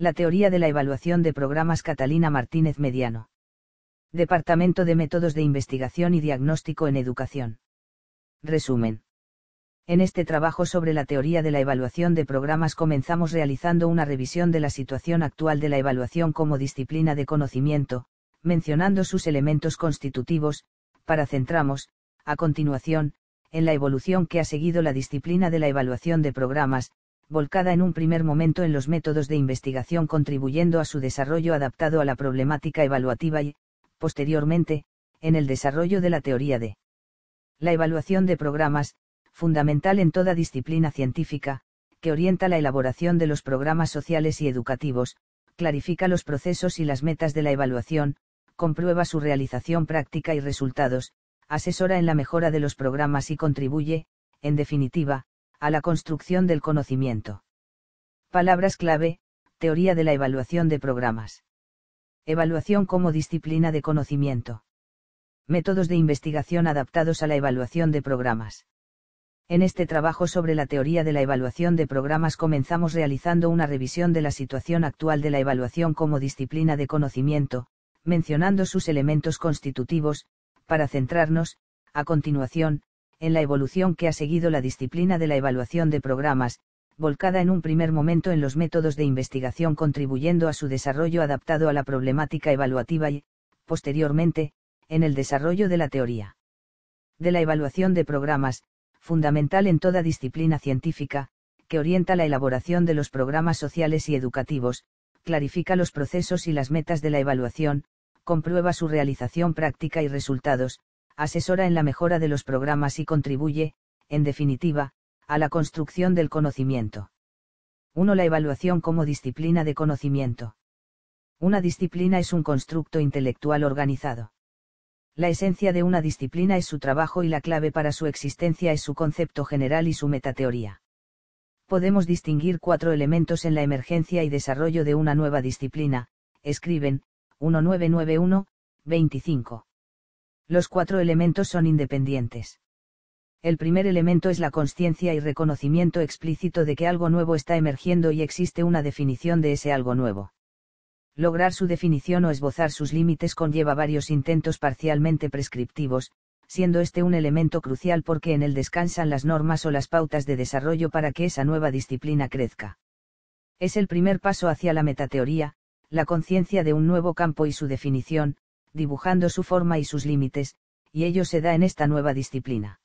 La teoría de la evaluación de programas Catalina Martínez Mediano. Departamento de Métodos de Investigación y Diagnóstico en Educación. Resumen. En este trabajo sobre la teoría de la evaluación de programas comenzamos realizando una revisión de la situación actual de la evaluación como disciplina de conocimiento, mencionando sus elementos constitutivos, para centramos, a continuación, en la evolución que ha seguido la disciplina de la evaluación de programas, volcada en un primer momento en los métodos de investigación contribuyendo a su desarrollo adaptado a la problemática evaluativa y, posteriormente, en el desarrollo de la teoría de la evaluación de programas, fundamental en toda disciplina científica, que orienta la elaboración de los programas sociales y educativos, clarifica los procesos y las metas de la evaluación, comprueba su realización práctica y resultados, asesora en la mejora de los programas y contribuye, en definitiva, a la construcción del conocimiento. Palabras clave, teoría de la evaluación de programas. Evaluación como disciplina de conocimiento. Métodos de investigación adaptados a la evaluación de programas. En este trabajo sobre la teoría de la evaluación de programas comenzamos realizando una revisión de la situación actual de la evaluación como disciplina de conocimiento, mencionando sus elementos constitutivos, para centrarnos, a continuación, en la evolución que ha seguido la disciplina de la evaluación de programas, volcada en un primer momento en los métodos de investigación contribuyendo a su desarrollo adaptado a la problemática evaluativa y, posteriormente, en el desarrollo de la teoría. De la evaluación de programas, fundamental en toda disciplina científica, que orienta la elaboración de los programas sociales y educativos, clarifica los procesos y las metas de la evaluación, comprueba su realización práctica y resultados, asesora en la mejora de los programas y contribuye, en definitiva, a la construcción del conocimiento. 1. La evaluación como disciplina de conocimiento. Una disciplina es un constructo intelectual organizado. La esencia de una disciplina es su trabajo y la clave para su existencia es su concepto general y su metateoría. Podemos distinguir cuatro elementos en la emergencia y desarrollo de una nueva disciplina, escriben, 1991, 25. Los cuatro elementos son independientes. El primer elemento es la conciencia y reconocimiento explícito de que algo nuevo está emergiendo y existe una definición de ese algo nuevo. Lograr su definición o esbozar sus límites conlleva varios intentos parcialmente prescriptivos, siendo este un elemento crucial porque en él descansan las normas o las pautas de desarrollo para que esa nueva disciplina crezca. Es el primer paso hacia la metateoría, la conciencia de un nuevo campo y su definición, dibujando su forma y sus límites, y ello se da en esta nueva disciplina.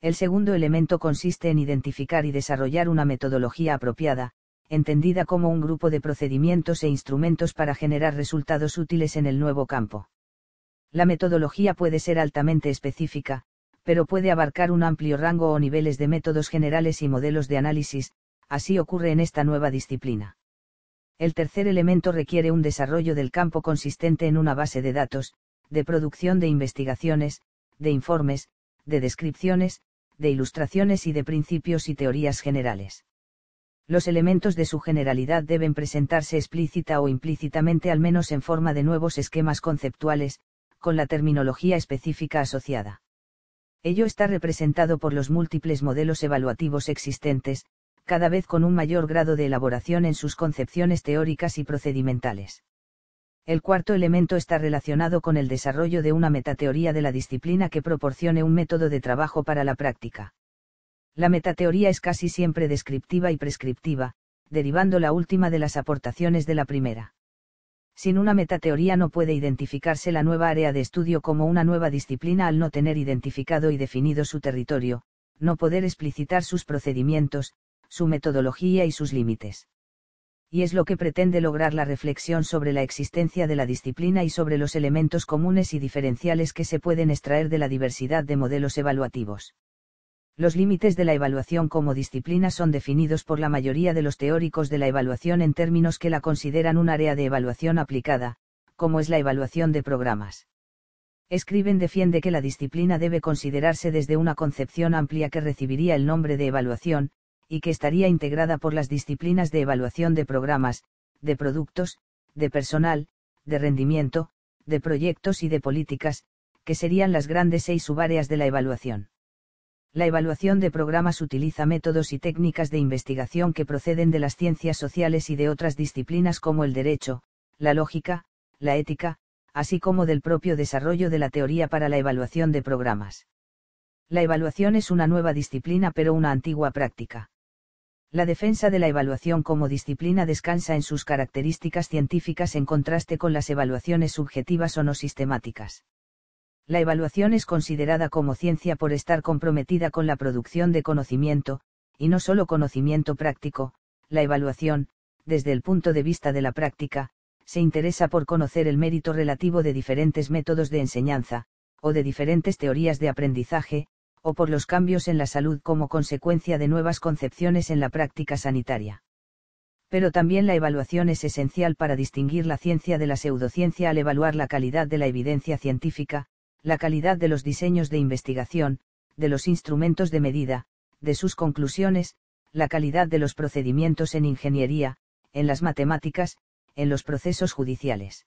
El segundo elemento consiste en identificar y desarrollar una metodología apropiada, entendida como un grupo de procedimientos e instrumentos para generar resultados útiles en el nuevo campo. La metodología puede ser altamente específica, pero puede abarcar un amplio rango o niveles de métodos generales y modelos de análisis, así ocurre en esta nueva disciplina. El tercer elemento requiere un desarrollo del campo consistente en una base de datos, de producción de investigaciones, de informes, de descripciones, de ilustraciones y de principios y teorías generales. Los elementos de su generalidad deben presentarse explícita o implícitamente al menos en forma de nuevos esquemas conceptuales, con la terminología específica asociada. Ello está representado por los múltiples modelos evaluativos existentes, cada vez con un mayor grado de elaboración en sus concepciones teóricas y procedimentales. El cuarto elemento está relacionado con el desarrollo de una metateoría de la disciplina que proporcione un método de trabajo para la práctica. La metateoría es casi siempre descriptiva y prescriptiva, derivando la última de las aportaciones de la primera. Sin una metateoría no puede identificarse la nueva área de estudio como una nueva disciplina al no tener identificado y definido su territorio, no poder explicitar sus procedimientos, su metodología y sus límites. Y es lo que pretende lograr la reflexión sobre la existencia de la disciplina y sobre los elementos comunes y diferenciales que se pueden extraer de la diversidad de modelos evaluativos. Los límites de la evaluación como disciplina son definidos por la mayoría de los teóricos de la evaluación en términos que la consideran un área de evaluación aplicada, como es la evaluación de programas. Escriben defiende que la disciplina debe considerarse desde una concepción amplia que recibiría el nombre de evaluación, y que estaría integrada por las disciplinas de evaluación de programas, de productos, de personal, de rendimiento, de proyectos y de políticas, que serían las grandes seis subáreas de la evaluación. La evaluación de programas utiliza métodos y técnicas de investigación que proceden de las ciencias sociales y de otras disciplinas como el derecho, la lógica, la ética, así como del propio desarrollo de la teoría para la evaluación de programas. La evaluación es una nueva disciplina pero una antigua práctica. La defensa de la evaluación como disciplina descansa en sus características científicas en contraste con las evaluaciones subjetivas o no sistemáticas. La evaluación es considerada como ciencia por estar comprometida con la producción de conocimiento, y no solo conocimiento práctico, la evaluación, desde el punto de vista de la práctica, se interesa por conocer el mérito relativo de diferentes métodos de enseñanza, o de diferentes teorías de aprendizaje, o por los cambios en la salud como consecuencia de nuevas concepciones en la práctica sanitaria. Pero también la evaluación es esencial para distinguir la ciencia de la pseudociencia al evaluar la calidad de la evidencia científica, la calidad de los diseños de investigación, de los instrumentos de medida, de sus conclusiones, la calidad de los procedimientos en ingeniería, en las matemáticas, en los procesos judiciales.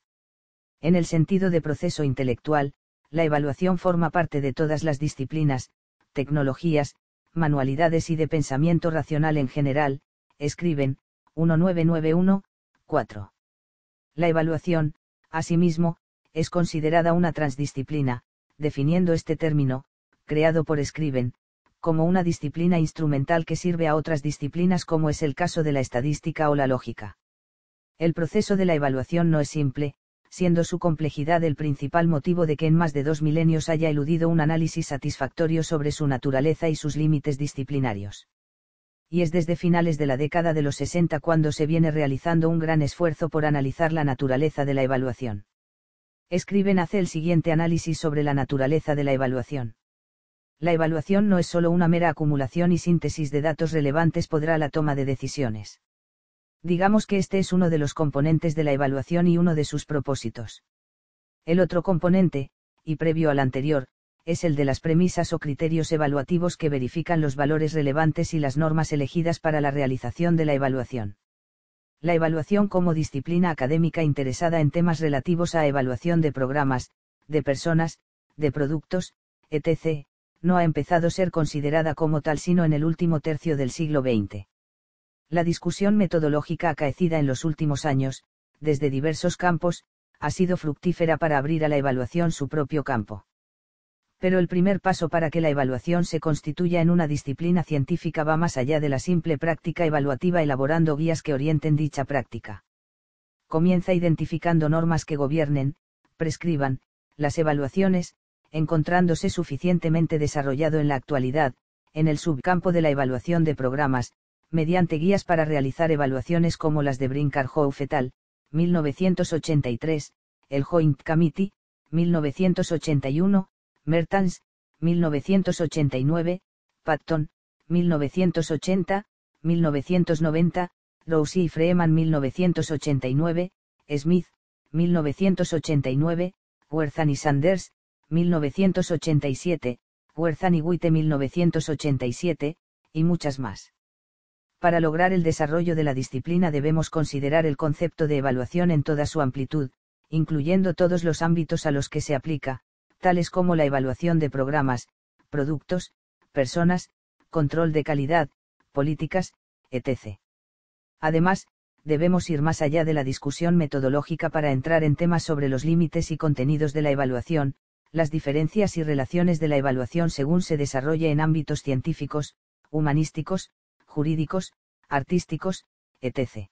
En el sentido de proceso intelectual, la evaluación forma parte de todas las disciplinas, tecnologías, manualidades y de pensamiento racional en general, escriben, 1991-4. La evaluación, asimismo, es considerada una transdisciplina, definiendo este término, creado por escriben, como una disciplina instrumental que sirve a otras disciplinas como es el caso de la estadística o la lógica. El proceso de la evaluación no es simple, siendo su complejidad el principal motivo de que en más de dos milenios haya eludido un análisis satisfactorio sobre su naturaleza y sus límites disciplinarios. Y es desde finales de la década de los 60 cuando se viene realizando un gran esfuerzo por analizar la naturaleza de la evaluación. Escriben hace el siguiente análisis sobre la naturaleza de la evaluación la evaluación no es solo una mera acumulación y síntesis de datos relevantes podrá la toma de decisiones digamos que este es uno de los componentes de la evaluación y uno de sus propósitos. El otro componente, y previo al anterior, es el de las premisas o criterios evaluativos que verifican los valores relevantes y las normas elegidas para la realización de la evaluación. La evaluación como disciplina académica interesada en temas relativos a evaluación de programas, de personas, de productos, etc., no ha empezado a ser considerada como tal sino en el último tercio del siglo XX. La discusión metodológica acaecida en los últimos años, desde diversos campos, ha sido fructífera para abrir a la evaluación su propio campo. Pero el primer paso para que la evaluación se constituya en una disciplina científica va más allá de la simple práctica evaluativa elaborando guías que orienten dicha práctica. Comienza identificando normas que gobiernen, prescriban, las evaluaciones, encontrándose suficientemente desarrollado en la actualidad, en el subcampo de la evaluación de programas, mediante guías para realizar evaluaciones como las de brincar 1983, el Joint Committee, 1981, Mertens, 1989, Patton, 1980, 1990, Rousey y Freeman 1989, Smith, 1989, Werthan Sanders, 1987, Werthan y Witte 1987, y muchas más para lograr el desarrollo de la disciplina debemos considerar el concepto de evaluación en toda su amplitud, incluyendo todos los ámbitos a los que se aplica, tales como la evaluación de programas, productos, personas, control de calidad, políticas, etc. Además, debemos ir más allá de la discusión metodológica para entrar en temas sobre los límites y contenidos de la evaluación, las diferencias y relaciones de la evaluación según se desarrolle en ámbitos científicos, humanísticos, jurídicos, artísticos, etc.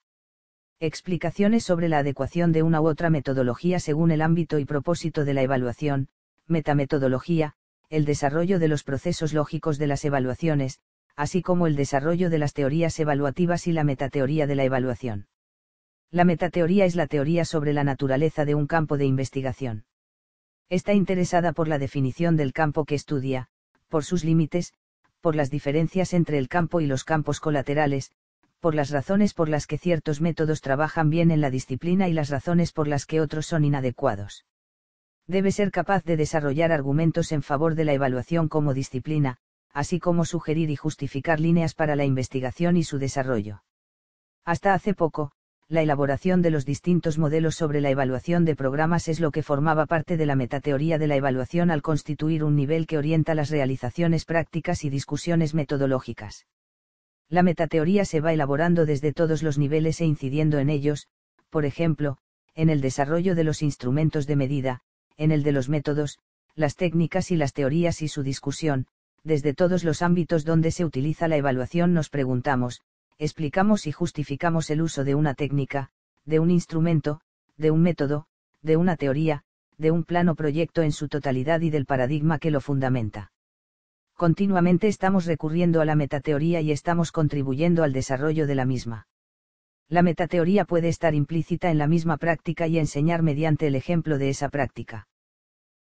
Explicaciones sobre la adecuación de una u otra metodología según el ámbito y propósito de la evaluación, metametodología, el desarrollo de los procesos lógicos de las evaluaciones, así como el desarrollo de las teorías evaluativas y la metateoría de la evaluación. La metateoría es la teoría sobre la naturaleza de un campo de investigación. Está interesada por la definición del campo que estudia, por sus límites, por las diferencias entre el campo y los campos colaterales, por las razones por las que ciertos métodos trabajan bien en la disciplina y las razones por las que otros son inadecuados. Debe ser capaz de desarrollar argumentos en favor de la evaluación como disciplina, así como sugerir y justificar líneas para la investigación y su desarrollo. Hasta hace poco, la elaboración de los distintos modelos sobre la evaluación de programas es lo que formaba parte de la metateoría de la evaluación al constituir un nivel que orienta las realizaciones prácticas y discusiones metodológicas. La metateoría se va elaborando desde todos los niveles e incidiendo en ellos, por ejemplo, en el desarrollo de los instrumentos de medida, en el de los métodos, las técnicas y las teorías y su discusión, desde todos los ámbitos donde se utiliza la evaluación nos preguntamos, explicamos y justificamos el uso de una técnica, de un instrumento, de un método, de una teoría, de un plano proyecto en su totalidad y del paradigma que lo fundamenta. Continuamente estamos recurriendo a la metateoría y estamos contribuyendo al desarrollo de la misma. La metateoría puede estar implícita en la misma práctica y enseñar mediante el ejemplo de esa práctica.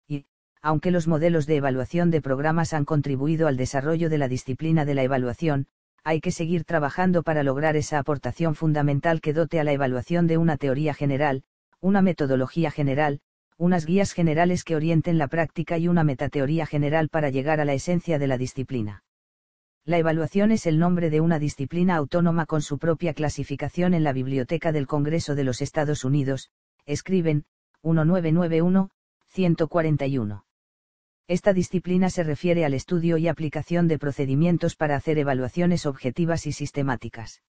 Y, aunque los modelos de evaluación de programas han contribuido al desarrollo de la disciplina de la evaluación, hay que seguir trabajando para lograr esa aportación fundamental que dote a la evaluación de una teoría general, una metodología general, unas guías generales que orienten la práctica y una metateoría general para llegar a la esencia de la disciplina. La evaluación es el nombre de una disciplina autónoma con su propia clasificación en la Biblioteca del Congreso de los Estados Unidos, escriben, 1991, 141. Esta disciplina se refiere al estudio y aplicación de procedimientos para hacer evaluaciones objetivas y sistemáticas.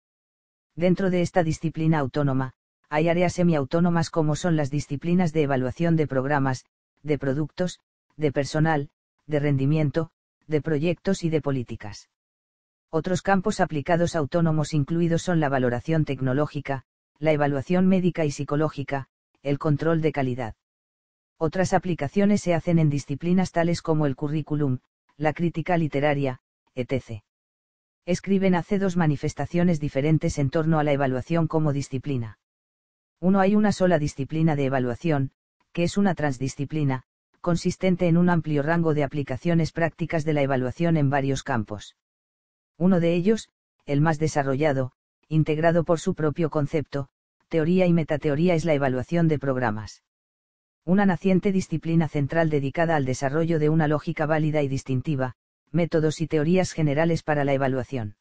Dentro de esta disciplina autónoma, hay áreas semiautónomas como son las disciplinas de evaluación de programas, de productos, de personal, de rendimiento, de proyectos y de políticas. Otros campos aplicados autónomos incluidos son la valoración tecnológica, la evaluación médica y psicológica, el control de calidad. Otras aplicaciones se hacen en disciplinas tales como el currículum, la crítica literaria, etc. Escriben hace dos manifestaciones diferentes en torno a la evaluación como disciplina. Uno hay una sola disciplina de evaluación, que es una transdisciplina, consistente en un amplio rango de aplicaciones prácticas de la evaluación en varios campos. Uno de ellos, el más desarrollado, integrado por su propio concepto, teoría y metateoría es la evaluación de programas una naciente disciplina central dedicada al desarrollo de una lógica válida y distintiva, métodos y teorías generales para la evaluación.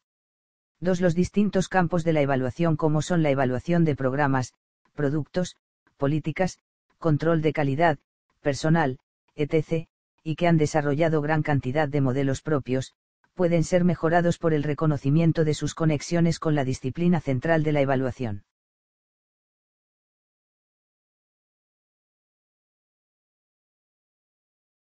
Dos, Los distintos campos de la evaluación como son la evaluación de programas, productos, políticas, control de calidad, personal, etc., y que han desarrollado gran cantidad de modelos propios, pueden ser mejorados por el reconocimiento de sus conexiones con la disciplina central de la evaluación.